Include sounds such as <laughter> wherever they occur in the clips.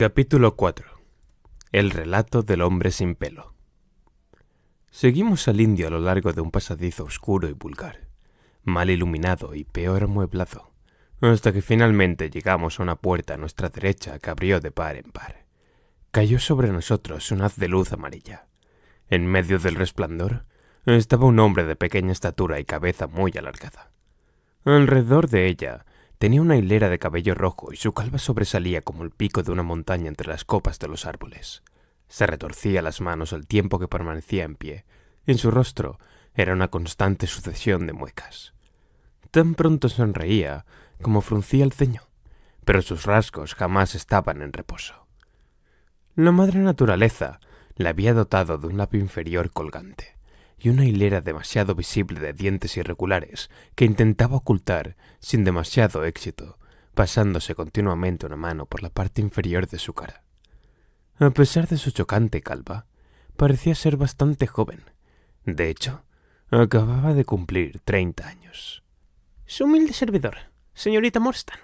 Capítulo 4 El relato del hombre sin pelo Seguimos al indio a lo largo de un pasadizo oscuro y vulgar, mal iluminado y peor amueblado, hasta que finalmente llegamos a una puerta a nuestra derecha que abrió de par en par. Cayó sobre nosotros un haz de luz amarilla. En medio del resplandor estaba un hombre de pequeña estatura y cabeza muy alargada. Alrededor de ella Tenía una hilera de cabello rojo y su calva sobresalía como el pico de una montaña entre las copas de los árboles. Se retorcía las manos al tiempo que permanecía en pie. En su rostro era una constante sucesión de muecas. Tan pronto sonreía como fruncía el ceño, pero sus rasgos jamás estaban en reposo. La madre naturaleza la había dotado de un labio inferior colgante, y una hilera demasiado visible de dientes irregulares que intentaba ocultar sin demasiado éxito, pasándose continuamente una mano por la parte inferior de su cara. A pesar de su chocante calva, parecía ser bastante joven. De hecho, acababa de cumplir treinta años. Su humilde servidor, señorita Morstan,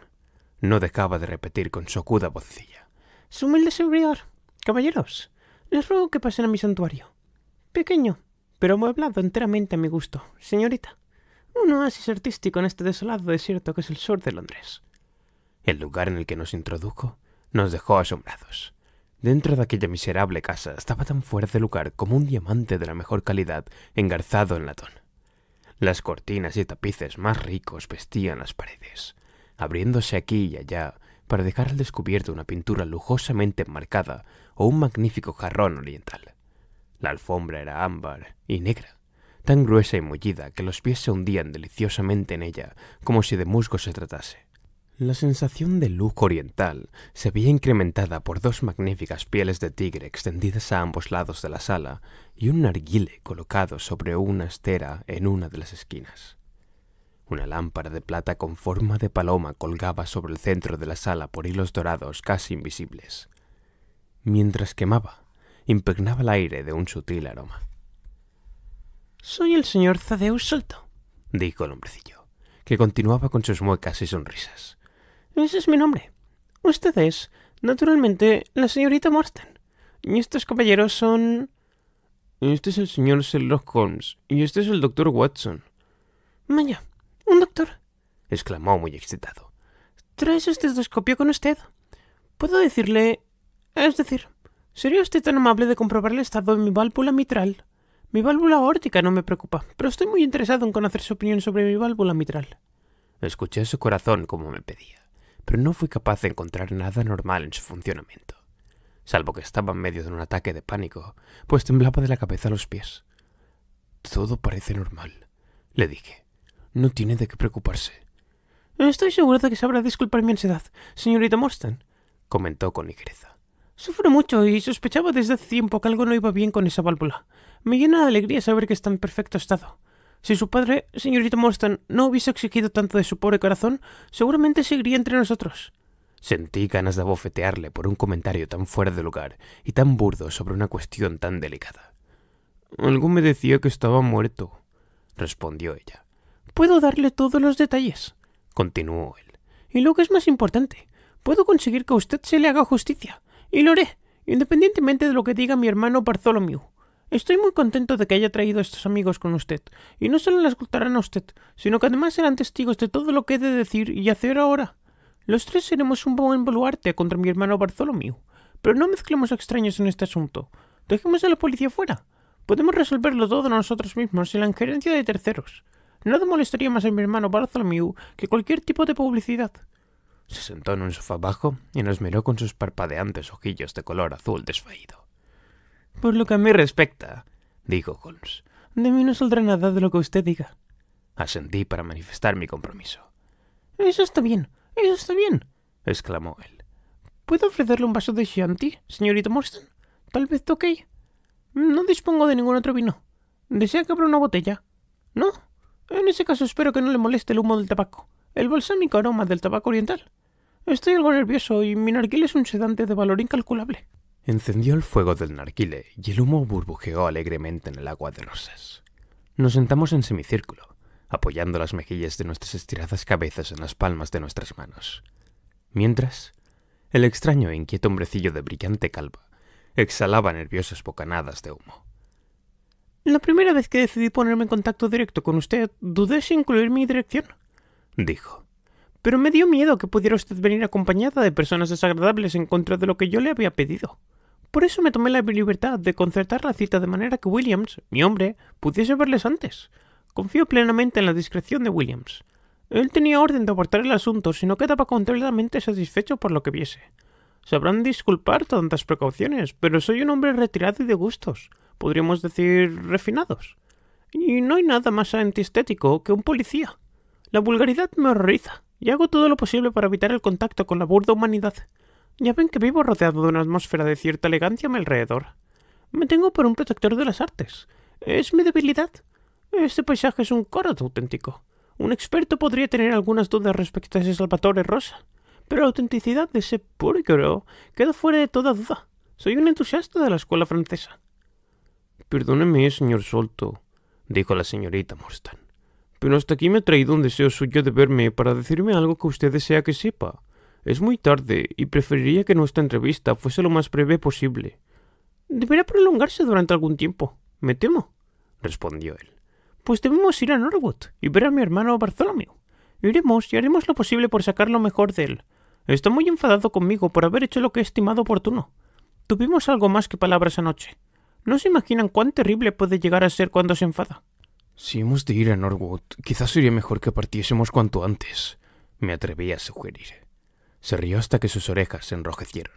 no dejaba de repetir con su acuda vocilla. Su humilde servidor, caballeros, les ruego que pasen a mi santuario. Pequeño, pero amueblado enteramente a mi gusto, señorita. Un oasis artístico en este desolado desierto que es el sur de Londres. El lugar en el que nos introdujo nos dejó asombrados. Dentro de aquella miserable casa estaba tan fuerte lugar como un diamante de la mejor calidad engarzado en latón. Las cortinas y tapices más ricos vestían las paredes, abriéndose aquí y allá para dejar al descubierto una pintura lujosamente enmarcada o un magnífico jarrón oriental. La alfombra era ámbar y negra, tan gruesa y mullida que los pies se hundían deliciosamente en ella, como si de musgo se tratase. La sensación de lujo oriental se veía incrementada por dos magníficas pieles de tigre extendidas a ambos lados de la sala y un narguile colocado sobre una estera en una de las esquinas. Una lámpara de plata con forma de paloma colgaba sobre el centro de la sala por hilos dorados casi invisibles. Mientras quemaba, impregnaba el aire de un sutil aroma. Soy el señor Zadeus Solto, dijo el hombrecillo, que continuaba con sus muecas y sonrisas. Ese es mi nombre. Usted es, naturalmente, la señorita Morsten. Y estos caballeros son... Este es el señor Sherlock Holmes y este es el doctor Watson. ¡Maya, un doctor, exclamó muy excitado. Traes este estetoscopio con usted. Puedo decirle... Es decir, ¿Sería usted tan amable de comprobar el estado de mi válvula mitral? Mi válvula aórtica no me preocupa, pero estoy muy interesado en conocer su opinión sobre mi válvula mitral. Escuché su corazón como me pedía, pero no fui capaz de encontrar nada normal en su funcionamiento, salvo que estaba en medio de un ataque de pánico, pues temblaba de la cabeza a los pies. Todo parece normal, le dije. No tiene de qué preocuparse. Estoy seguro de que sabrá disculpar mi ansiedad, señorita Morstan, comentó con ligereza. Sufro mucho y sospechaba desde hace tiempo que algo no iba bien con esa válvula. Me llena de alegría saber que está en perfecto estado. Si su padre, señorita Morstan, no hubiese exigido tanto de su pobre corazón, seguramente seguiría entre nosotros. Sentí ganas de abofetearle por un comentario tan fuera de lugar y tan burdo sobre una cuestión tan delicada. Algo me decía que estaba muerto, respondió ella. Puedo darle todos los detalles, continuó él. Y lo que es más importante, puedo conseguir que a usted se le haga justicia. Y lo haré, independientemente de lo que diga mi hermano Bartholomew. Estoy muy contento de que haya traído a estos amigos con usted, y no solo les escucharán a usted, sino que además serán testigos de todo lo que he de decir y hacer ahora. Los tres seremos un buen baluarte contra mi hermano Bartholomew, pero no mezclemos extraños en este asunto. Dejemos a la policía fuera. Podemos resolverlo todo nosotros mismos sin la injerencia de terceros. Nada molestaría más a mi hermano Bartholomew que cualquier tipo de publicidad. Se sentó en un sofá bajo y nos miró con sus parpadeantes ojillos de color azul desfaído. Por lo que a mí respecta, dijo Holmes, de mí no saldrá nada de lo que usted diga. Asentí para manifestar mi compromiso. Eso está bien, eso está bien, exclamó él. ¿Puedo ofrecerle un vaso de Chianti, señorita Morstan? Tal vez toque. No dispongo de ningún otro vino. ¿Desea que abra una botella? ¿No? En ese caso espero que no le moleste el humo del tabaco, el balsámico aroma del tabaco oriental. Estoy algo nervioso y mi narquile es un sedante de valor incalculable. Encendió el fuego del narquile y el humo burbujeó alegremente en el agua de rosas. Nos sentamos en semicírculo, apoyando las mejillas de nuestras estiradas cabezas en las palmas de nuestras manos. Mientras, el extraño e inquieto hombrecillo de brillante calva exhalaba nerviosas bocanadas de humo. La primera vez que decidí ponerme en contacto directo con usted, dudé si incluir mi dirección, dijo pero me dio miedo que pudiera usted venir acompañada de personas desagradables en contra de lo que yo le había pedido. Por eso me tomé la libertad de concertar la cita de manera que Williams, mi hombre, pudiese verles antes. Confío plenamente en la discreción de Williams. Él tenía orden de abortar el asunto, si no quedaba completamente satisfecho por lo que viese. Sabrán disculpar tantas precauciones, pero soy un hombre retirado y de gustos, podríamos decir refinados. Y no hay nada más antiestético que un policía. La vulgaridad me horroriza y hago todo lo posible para evitar el contacto con la burda humanidad. Ya ven que vivo rodeado de una atmósfera de cierta elegancia a mi alrededor. Me tengo por un protector de las artes. Es mi debilidad. Este paisaje es un corazón auténtico. Un experto podría tener algunas dudas respecto a ese Salvatore Rosa, pero la autenticidad de ese púrgero queda fuera de toda duda. Soy un entusiasta de la escuela francesa. Perdóneme, señor Solto, dijo la señorita Morstan pero hasta aquí me ha traído un deseo suyo de verme para decirme algo que usted desea que sepa. Es muy tarde y preferiría que nuestra entrevista fuese lo más breve posible. Deberá prolongarse durante algún tiempo, me temo, respondió él. Pues debemos ir a Norwood y ver a mi hermano Bartholomew. Iremos y haremos lo posible por sacar lo mejor de él. Está muy enfadado conmigo por haber hecho lo que he estimado oportuno. Tuvimos algo más que palabras anoche. No se imaginan cuán terrible puede llegar a ser cuando se enfada. Si hemos de ir a Norwood, quizás sería mejor que partiésemos cuanto antes, me atreví a sugerir. Se rió hasta que sus orejas se enrojecieron.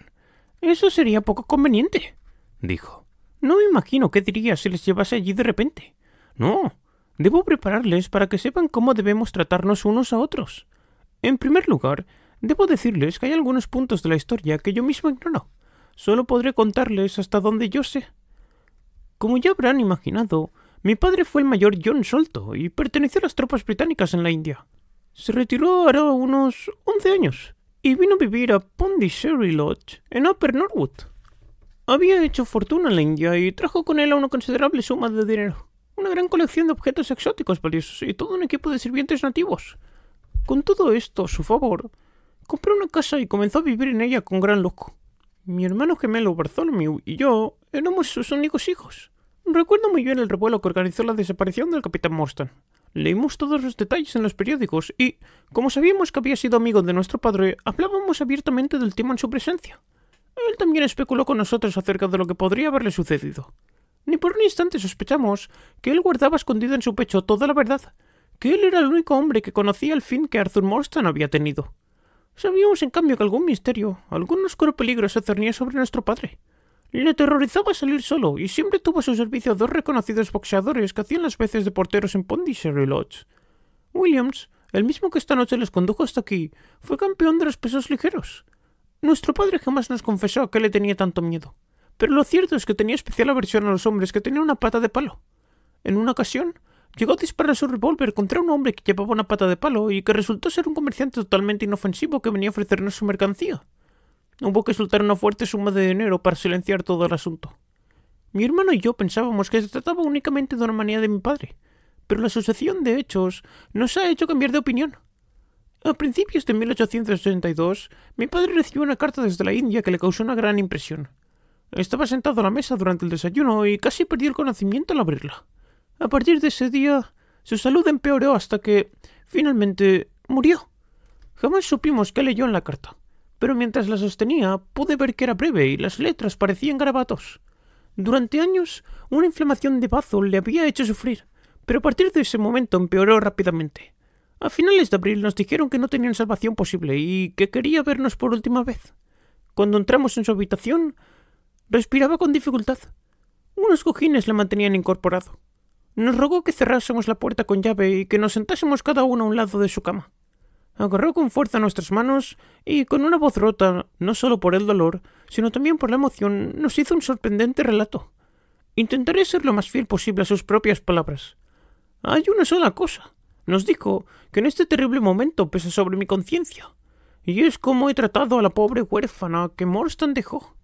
Eso sería poco conveniente, dijo. No me imagino qué diría si les llevase allí de repente. No, debo prepararles para que sepan cómo debemos tratarnos unos a otros. En primer lugar, debo decirles que hay algunos puntos de la historia que yo mismo ignoro. Solo podré contarles hasta donde yo sé. Como ya habrán imaginado, mi padre fue el mayor John Solto y perteneció a las tropas británicas en la India. Se retiró ahora unos 11 años y vino a vivir a Pondicherry Lodge en Upper Norwood. Había hecho fortuna en la India y trajo con él a una considerable suma de dinero, una gran colección de objetos exóticos valiosos y todo un equipo de sirvientes nativos. Con todo esto a su favor, compró una casa y comenzó a vivir en ella con gran lujo. Mi hermano gemelo Bartholomew y yo éramos sus únicos hijos. Recuerdo muy bien el revuelo que organizó la desaparición del capitán Morstan. Leímos todos los detalles en los periódicos y, como sabíamos que había sido amigo de nuestro padre, hablábamos abiertamente del tema en su presencia. Él también especuló con nosotros acerca de lo que podría haberle sucedido. Ni por un instante sospechamos que él guardaba escondido en su pecho toda la verdad, que él era el único hombre que conocía el fin que Arthur Morstan había tenido. Sabíamos, en cambio, que algún misterio, algún oscuro peligro se cernía sobre nuestro padre. Le aterrorizaba salir solo y siempre tuvo a su servicio a dos reconocidos boxeadores que hacían las veces de porteros en Pondicherry Lodge. Williams, el mismo que esta noche les condujo hasta aquí, fue campeón de los pesos ligeros. Nuestro padre jamás nos confesó a qué le tenía tanto miedo, pero lo cierto es que tenía especial aversión a los hombres que tenían una pata de palo. En una ocasión, llegó a disparar su revólver contra un hombre que llevaba una pata de palo y que resultó ser un comerciante totalmente inofensivo que venía a ofrecernos su mercancía. Hubo que soltar una fuerte suma de dinero para silenciar todo el asunto. Mi hermano y yo pensábamos que se trataba únicamente de una manía de mi padre, pero la sucesión de hechos nos ha hecho cambiar de opinión. A principios de 1882, mi padre recibió una carta desde la India que le causó una gran impresión. Estaba sentado a la mesa durante el desayuno y casi perdió el conocimiento al abrirla. A partir de ese día, su salud empeoró hasta que, finalmente, murió. Jamás supimos qué leyó en la carta pero mientras la sostenía pude ver que era breve y las letras parecían grabados. Durante años, una inflamación de bazo le había hecho sufrir, pero a partir de ese momento empeoró rápidamente. A finales de abril nos dijeron que no tenían salvación posible y que quería vernos por última vez. Cuando entramos en su habitación, respiraba con dificultad. Unos cojines le mantenían incorporado. Nos rogó que cerrásemos la puerta con llave y que nos sentásemos cada uno a un lado de su cama agarró con fuerza nuestras manos y con una voz rota, no solo por el dolor, sino también por la emoción, nos hizo un sorprendente relato. Intentaré ser lo más fiel posible a sus propias palabras. Hay una sola cosa. Nos dijo que en este terrible momento pesa sobre mi conciencia. Y es como he tratado a la pobre huérfana que Morstan dejó.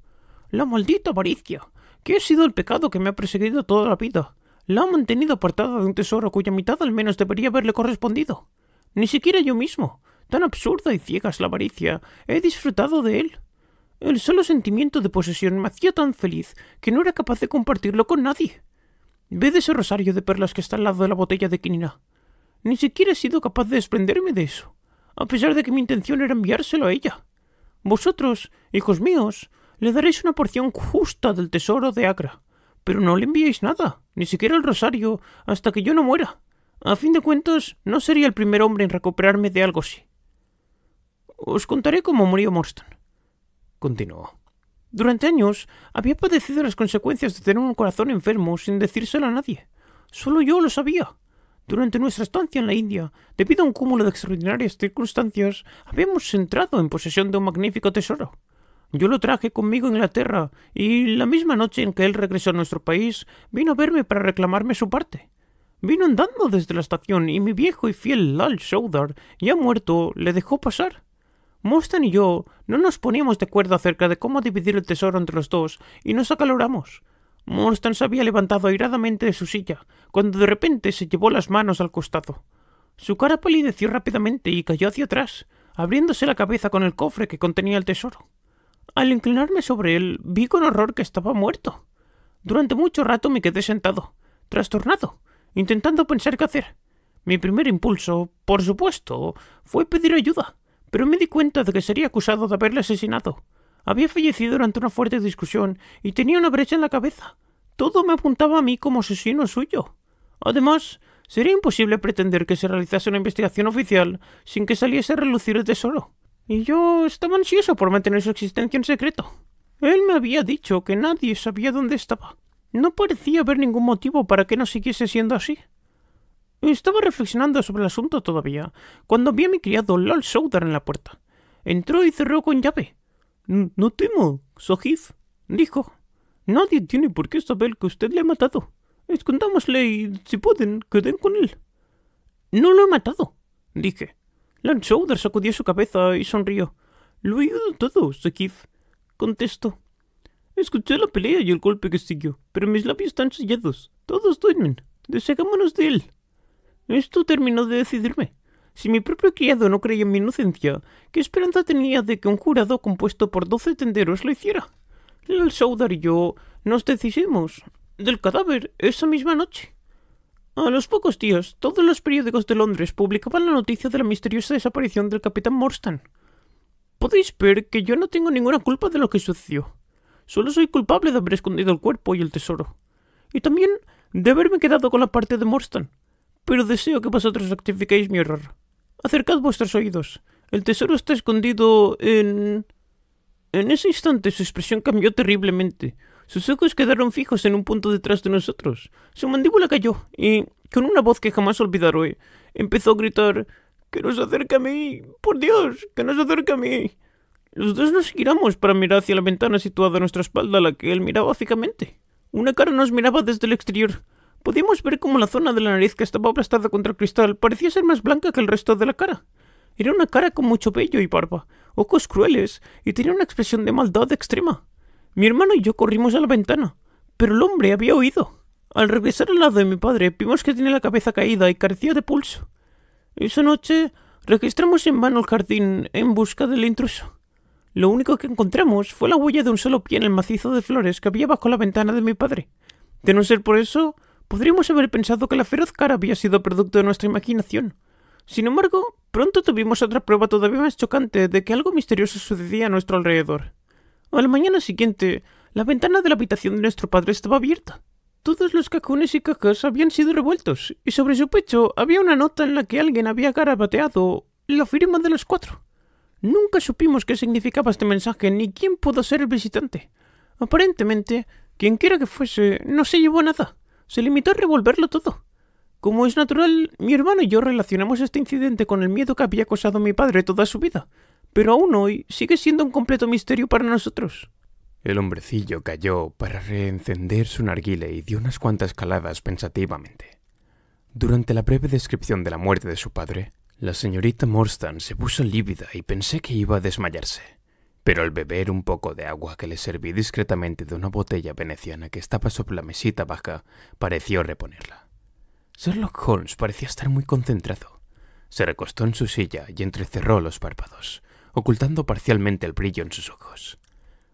La maldita avaricia, que ha sido el pecado que me ha perseguido toda la vida. La ha mantenido apartada de un tesoro cuya mitad al menos debería haberle correspondido. Ni siquiera yo mismo, Tan absurda y ciega es la avaricia. He disfrutado de él. El solo sentimiento de posesión me hacía tan feliz que no era capaz de compartirlo con nadie. Ved ese rosario de perlas que está al lado de la botella de quinina. Ni siquiera he sido capaz de desprenderme de eso, a pesar de que mi intención era enviárselo a ella. Vosotros, hijos míos, le daréis una porción justa del tesoro de Agra, pero no le enviéis nada, ni siquiera el rosario, hasta que yo no muera. A fin de cuentas, no sería el primer hombre en recuperarme de algo así. Os contaré cómo murió Morstan, continuó. Durante años había padecido las consecuencias de tener un corazón enfermo sin decírselo a nadie. Solo yo lo sabía. Durante nuestra estancia en la India, debido a un cúmulo de extraordinarias circunstancias, habíamos entrado en posesión de un magnífico tesoro. Yo lo traje conmigo a Inglaterra y la misma noche en que él regresó a nuestro país, vino a verme para reclamarme su parte. Vino andando desde la estación y mi viejo y fiel Lal Shoudar, ya muerto, le dejó pasar. Mustang y yo no nos poníamos de acuerdo acerca de cómo dividir el tesoro entre los dos y nos acaloramos. Mustang se había levantado airadamente de su silla, cuando de repente se llevó las manos al costado. Su cara palideció rápidamente y cayó hacia atrás, abriéndose la cabeza con el cofre que contenía el tesoro. Al inclinarme sobre él, vi con horror que estaba muerto. Durante mucho rato me quedé sentado, trastornado, intentando pensar qué hacer. Mi primer impulso, por supuesto, fue pedir ayuda pero me di cuenta de que sería acusado de haberle asesinado. Había fallecido durante una fuerte discusión y tenía una brecha en la cabeza. Todo me apuntaba a mí como asesino suyo. Además, sería imposible pretender que se realizase una investigación oficial sin que saliese a relucir el tesoro. Y yo estaba ansioso por mantener su existencia en secreto. Él me había dicho que nadie sabía dónde estaba. No parecía haber ningún motivo para que no siguiese siendo así. Estaba reflexionando sobre el asunto todavía, cuando vi a mi criado Lal Souder en la puerta. Entró y cerró con llave. No temo, Sohif, dijo. Nadie tiene por qué saber que usted le ha matado. Escondámosle y, si pueden, queden con él. No lo he matado, dije. Lal Souder sacudió su cabeza y sonrió. Lo he oído todo, Sohif, contestó. Escuché la pelea y el golpe que siguió, pero mis labios están sellados. Todos duermen. Deshagámonos de él. Esto terminó de decidirme. Si mi propio criado no creía en mi inocencia, ¿qué esperanza tenía de que un jurado compuesto por doce tenderos lo hiciera? El Saudar y yo nos decidimos. del cadáver esa misma noche. A los pocos días, todos los periódicos de Londres publicaban la noticia de la misteriosa desaparición del capitán Morstan. Podéis ver que yo no tengo ninguna culpa de lo que sucedió. Solo soy culpable de haber escondido el cuerpo y el tesoro. Y también de haberme quedado con la parte de Morstan pero deseo que vosotros rectifiquéis mi error. Acercad vuestros oídos. El tesoro está escondido en... En ese instante su expresión cambió terriblemente. Sus ojos quedaron fijos en un punto detrás de nosotros. Su mandíbula cayó y, con una voz que jamás olvidaré, empezó a gritar ¡Que nos acerque a mí! ¡Por Dios! ¡Que nos acerque a mí! Los dos nos giramos para mirar hacia la ventana situada a nuestra espalda, a la que él miraba fijamente. Una cara nos miraba desde el exterior. Podíamos ver cómo la zona de la nariz que estaba aplastada contra el cristal parecía ser más blanca que el resto de la cara. Era una cara con mucho vello y barba, ojos crueles, y tenía una expresión de maldad extrema. Mi hermano y yo corrimos a la ventana, pero el hombre había oído. Al regresar al lado de mi padre, vimos que tenía la cabeza caída y carecía de pulso. Esa noche registramos en vano el jardín en busca del intruso. Lo único que encontramos fue la huella de un solo pie en el macizo de flores que había bajo la ventana de mi padre. De no ser por eso, podríamos haber pensado que la feroz cara había sido producto de nuestra imaginación. Sin embargo, pronto tuvimos otra prueba todavía más chocante de que algo misterioso sucedía a nuestro alrededor. A la mañana siguiente, la ventana de la habitación de nuestro padre estaba abierta. Todos los cajones y cajas habían sido revueltos, y sobre su pecho había una nota en la que alguien había garabateado la firma de los cuatro. Nunca supimos qué significaba este mensaje ni quién pudo ser el visitante. Aparentemente, quienquiera que fuese, no se llevó nada se limitó a revolverlo todo. Como es natural, mi hermano y yo relacionamos este incidente con el miedo que había causado mi padre toda su vida, pero aún hoy sigue siendo un completo misterio para nosotros. El hombrecillo cayó para reencender su narguile y dio unas cuantas caladas pensativamente. Durante la breve descripción de la muerte de su padre, la señorita Morstan se puso lívida y pensé que iba a desmayarse. Pero al beber un poco de agua que le serví discretamente de una botella veneciana que estaba sobre la mesita baja, pareció reponerla. Sherlock Holmes parecía estar muy concentrado. Se recostó en su silla y entrecerró los párpados, ocultando parcialmente el brillo en sus ojos.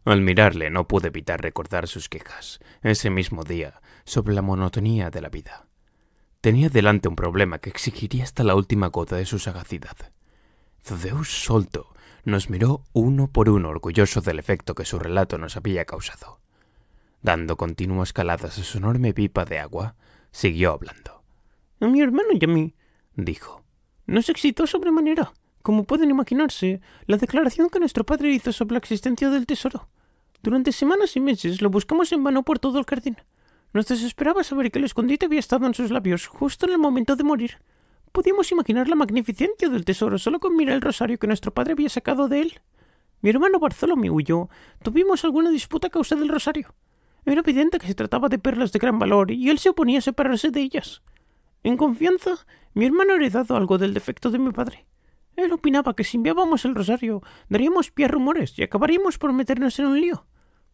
Al mirarle no pude evitar recordar sus quejas, ese mismo día, sobre la monotonía de la vida. Tenía delante un problema que exigiría hasta la última gota de su sagacidad. Zeus Solto nos miró uno por uno orgulloso del efecto que su relato nos había causado. Dando continuas caladas a su enorme pipa de agua, siguió hablando. mi hermano y a mí, dijo. Nos excitó sobremanera. Como pueden imaginarse, la declaración que nuestro padre hizo sobre la existencia del tesoro. Durante semanas y meses lo buscamos en vano por todo el jardín. Nos desesperaba saber que el escondite había estado en sus labios justo en el momento de morir. Podíamos imaginar la magnificencia del tesoro solo con mirar el rosario que nuestro padre había sacado de él. Mi hermano Bartholomew y yo tuvimos alguna disputa a causa del rosario. Era evidente que se trataba de perlas de gran valor y él se oponía a separarse de ellas. En confianza, mi hermano heredado algo del defecto de mi padre. Él opinaba que si enviábamos el rosario, daríamos pie a rumores y acabaríamos por meternos en un lío.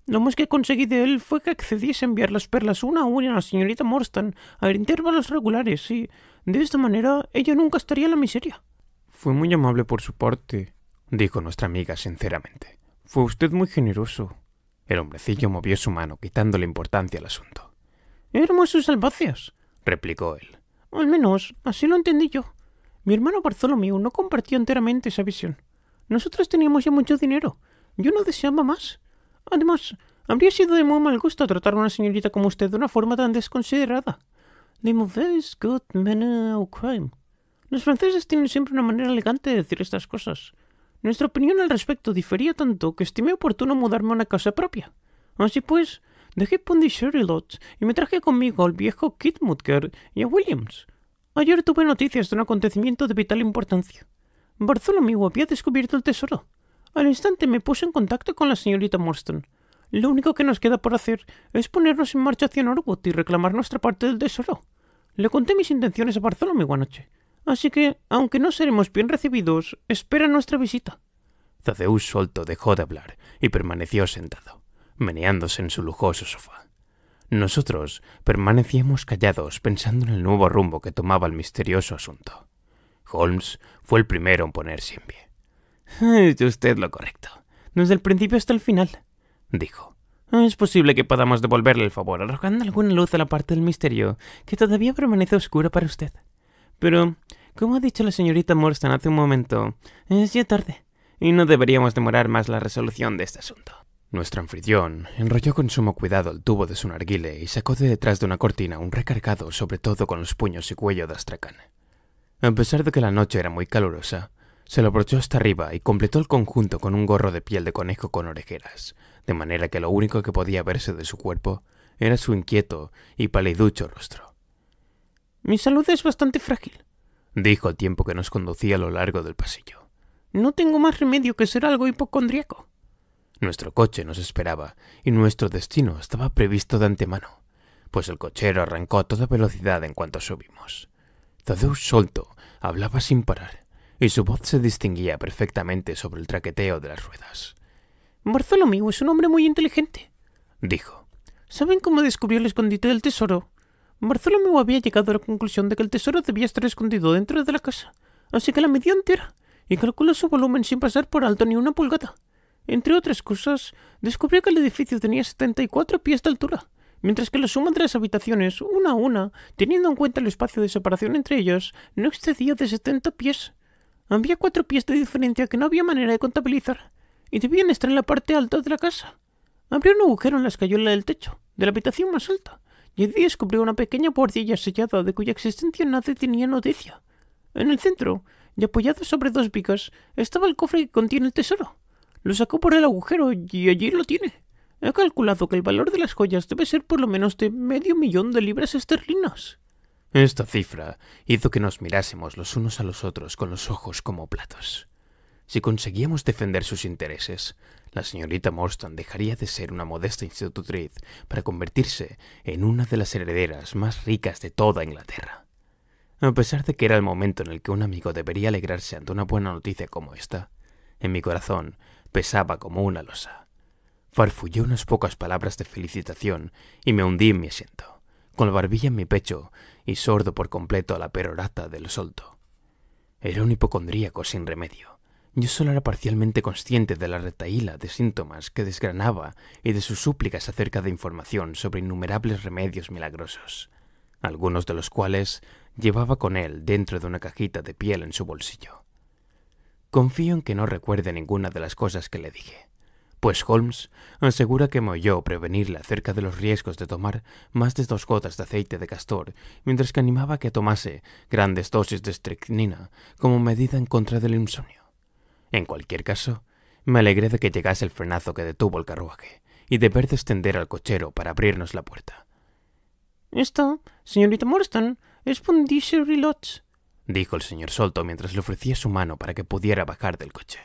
Lo más que conseguí de él fue que accediese a enviar las perlas una a una a la señorita Morstan a intervalos regulares y, de esta manera, ella nunca estaría en la miseria. Fue muy amable por su parte, dijo nuestra amiga sinceramente. Fue usted muy generoso. El hombrecillo movió su mano, quitándole importancia al asunto. Hermosos salvacios, replicó él. Al menos, así lo entendí yo. Mi hermano Bartholomew no compartió enteramente esa visión. Nosotros teníamos ya mucho dinero. Yo no deseaba más. Además, habría sido de muy mal gusto tratar a una señorita como usted de una forma tan desconsiderada. De good crime. Los franceses tienen siempre una manera elegante de decir estas cosas. Nuestra opinión al respecto difería tanto que estimé oportuno mudarme a una casa propia. Así pues, dejé Pondicherry y me traje conmigo al viejo Kit Mutker y a Williams. Ayer tuve noticias de un acontecimiento de vital importancia. Bartholomew había descubierto el tesoro. Al instante me puse en contacto con la señorita Morstan, lo único que nos queda por hacer es ponernos en marcha hacia Norwood y reclamar nuestra parte del tesoro. Le conté mis intenciones a Bartholomew anoche, así que, aunque no seremos bien recibidos, espera nuestra visita. Zadeus solto dejó de hablar y permaneció sentado, meneándose en su lujoso sofá. Nosotros permanecíamos callados pensando en el nuevo rumbo que tomaba el misterioso asunto. Holmes fue el primero en ponerse en pie. <laughs> Es usted lo correcto, desde el principio hasta el final, dijo. Es posible que podamos devolverle el favor arrojando alguna luz a la parte del misterio que todavía permanece oscura para usted. Pero, como ha dicho la señorita Morstan hace un momento, es ya tarde y no deberíamos demorar más la resolución de este asunto. Nuestro anfitrión enrolló con sumo cuidado el tubo de su narguile y sacó de detrás de una cortina un recargado sobre todo con los puños y cuello de astracán. A pesar de que la noche era muy calurosa, se lo brochó hasta arriba y completó el conjunto con un gorro de piel de conejo con orejeras, de manera que lo único que podía verse de su cuerpo era su inquieto y paliducho rostro. Mi salud es bastante frágil, dijo al tiempo que nos conducía a lo largo del pasillo. No tengo más remedio que ser algo hipocondríaco. Nuestro coche nos esperaba y nuestro destino estaba previsto de antemano, pues el cochero arrancó a toda velocidad en cuanto subimos. Tadeusz Solto hablaba sin parar y su voz se distinguía perfectamente sobre el traqueteo de las ruedas. Bartholomew es un hombre muy inteligente, dijo. ¿Saben cómo descubrió el escondite del tesoro? Bartholomew había llegado a la conclusión de que el tesoro debía estar escondido dentro de la casa, así que la midió entera y calculó su volumen sin pasar por alto ni una pulgada. Entre otras cosas, descubrió que el edificio tenía 74 pies de altura, mientras que la suma de las habitaciones, una a una, teniendo en cuenta el espacio de separación entre ellas, no excedía de 70 pies. Había cuatro pies de diferencia que no había manera de contabilizar, y debían estar en la parte alta de la casa. Abrió un agujero en la escayola del techo, de la habitación más alta, y allí descubrió una pequeña ya sellada de cuya existencia nadie tenía noticia. En el centro, y apoyado sobre dos picas, estaba el cofre que contiene el tesoro. Lo sacó por el agujero y allí lo tiene. He calculado que el valor de las joyas debe ser por lo menos de medio millón de libras esterlinas. Esta cifra hizo que nos mirásemos los unos a los otros con los ojos como platos. Si conseguíamos defender sus intereses, la señorita Morstan dejaría de ser una modesta institutriz para convertirse en una de las herederas más ricas de toda Inglaterra. A pesar de que era el momento en el que un amigo debería alegrarse ante una buena noticia como esta, en mi corazón pesaba como una losa. Farfullé unas pocas palabras de felicitación y me hundí en mi asiento, con la barbilla en mi pecho y sordo por completo a la perorata del solto. Era un hipocondríaco sin remedio yo solo era parcialmente consciente de la retaíla de síntomas que desgranaba y de sus súplicas acerca de información sobre innumerables remedios milagrosos, algunos de los cuales llevaba con él dentro de una cajita de piel en su bolsillo. Confío en que no recuerde ninguna de las cosas que le dije, pues Holmes asegura que me oyó prevenirle acerca de los riesgos de tomar más de dos gotas de aceite de castor, mientras que animaba que tomase grandes dosis de estricnina como medida en contra del insomnio. En cualquier caso, me alegré de que llegase el frenazo que detuvo el carruaje y de ver descender al cochero para abrirnos la puerta. Esto, señorita Morstan, es Pondicherry Lodge, dijo el señor Solto mientras le ofrecía su mano para que pudiera bajar del coche.